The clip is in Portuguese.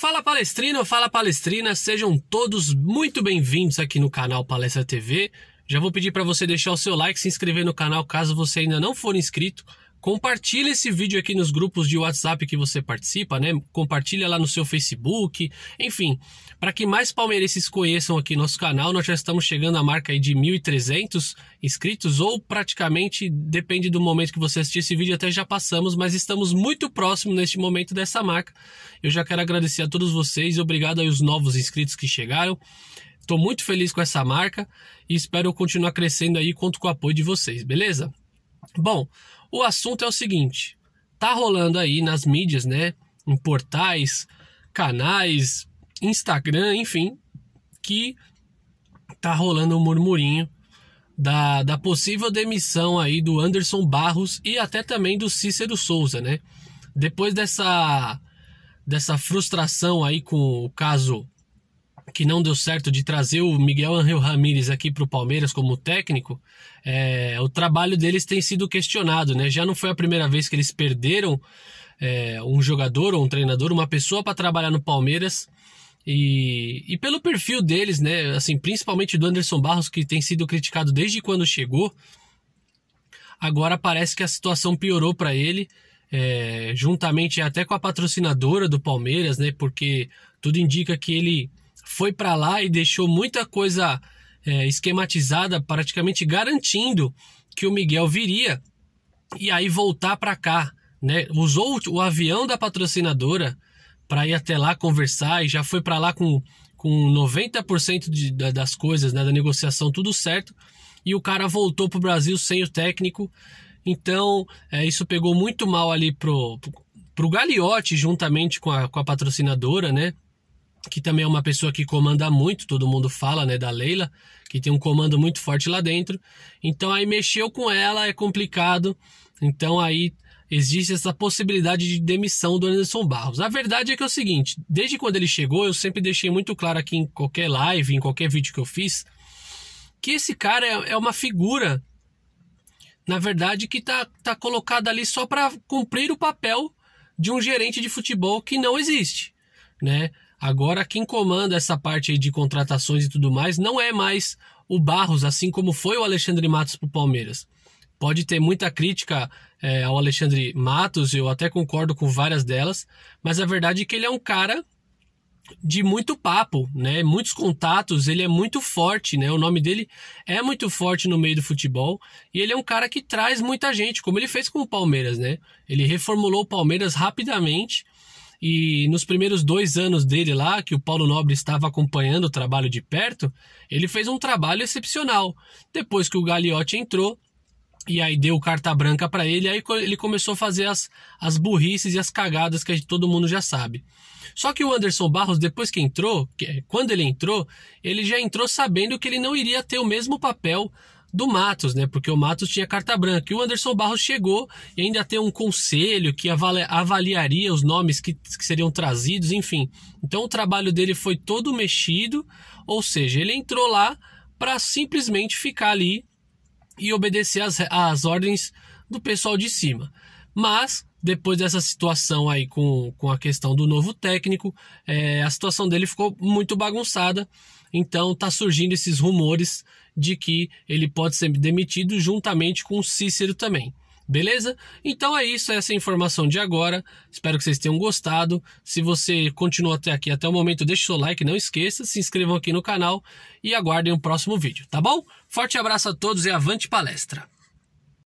Fala palestrino, fala palestrina, sejam todos muito bem-vindos aqui no canal Palestra TV. Já vou pedir para você deixar o seu like, se inscrever no canal caso você ainda não for inscrito. Compartilha esse vídeo aqui nos grupos de WhatsApp que você participa, né? Compartilha lá no seu Facebook, enfim, para que mais palmeirenses conheçam aqui nosso canal. Nós já estamos chegando à marca aí de 1.300 inscritos ou praticamente, depende do momento que você assistir esse vídeo, até já passamos, mas estamos muito próximo neste momento dessa marca. Eu já quero agradecer a todos vocês, obrigado aí aos novos inscritos que chegaram. Estou muito feliz com essa marca e espero continuar crescendo aí, conto com o apoio de vocês, beleza? Bom, o assunto é o seguinte: tá rolando aí nas mídias, né? Em portais, canais, Instagram, enfim, que tá rolando um murmurinho da, da possível demissão aí do Anderson Barros e até também do Cícero Souza, né? Depois dessa, dessa frustração aí com o caso que não deu certo de trazer o Miguel Angel Ramírez aqui para o Palmeiras como técnico, é, o trabalho deles tem sido questionado, né? Já não foi a primeira vez que eles perderam é, um jogador ou um treinador, uma pessoa para trabalhar no Palmeiras. E, e, pelo perfil deles, né? Assim, principalmente do Anderson Barros, que tem sido criticado desde quando chegou. Agora parece que a situação piorou para ele, é, juntamente até com a patrocinadora do Palmeiras, né? Porque tudo indica que ele foi para lá e deixou muita coisa é, esquematizada, praticamente garantindo que o Miguel viria e aí voltar para cá. Né? Usou o avião da patrocinadora para ir até lá conversar e já foi para lá com, com 90% de, da, das coisas, né? da negociação, tudo certo. E o cara voltou para o Brasil sem o técnico. Então, é, isso pegou muito mal ali pro, pro, pro Gagliotti, juntamente com a, com a patrocinadora, né? que também é uma pessoa que comanda muito, todo mundo fala, né, da Leila, que tem um comando muito forte lá dentro. Então aí mexeu com ela é complicado. Então aí existe essa possibilidade de demissão do Anderson Barros. A verdade é que é o seguinte, desde quando ele chegou, eu sempre deixei muito claro aqui em qualquer live, em qualquer vídeo que eu fiz, que esse cara é, é uma figura na verdade que tá tá colocada ali só para cumprir o papel de um gerente de futebol que não existe, né? Agora, quem comanda essa parte aí de contratações e tudo mais não é mais o Barros, assim como foi o Alexandre Matos para o Palmeiras. Pode ter muita crítica é, ao Alexandre Matos, eu até concordo com várias delas, mas a verdade é que ele é um cara de muito papo, né? Muitos contatos, ele é muito forte, né? O nome dele é muito forte no meio do futebol e ele é um cara que traz muita gente, como ele fez com o Palmeiras, né? Ele reformulou o Palmeiras rapidamente e nos primeiros dois anos dele lá, que o Paulo Nobre estava acompanhando o trabalho de perto, ele fez um trabalho excepcional. Depois que o Gagliotti entrou, e aí deu carta branca para ele, aí ele começou a fazer as, as burrices e as cagadas que todo mundo já sabe. Só que o Anderson Barros, depois que entrou, quando ele entrou, ele já entrou sabendo que ele não iria ter o mesmo papel do Matos, né? Porque o Matos tinha carta branca. E o Anderson Barros chegou e ainda tem um conselho que avaliaria os nomes que, que seriam trazidos, enfim. Então o trabalho dele foi todo mexido, ou seja, ele entrou lá para simplesmente ficar ali e obedecer às, às ordens do pessoal de cima. Mas, depois dessa situação aí com, com a questão do novo técnico, é, a situação dele ficou muito bagunçada. Então, tá surgindo esses rumores de que ele pode ser demitido juntamente com o Cícero também. Beleza? Então é isso, essa é a informação de agora. Espero que vocês tenham gostado. Se você continuou até aqui, até o momento, deixe seu like, não esqueça, se inscrevam aqui no canal e aguardem o próximo vídeo, tá bom? Forte abraço a todos e avante palestra!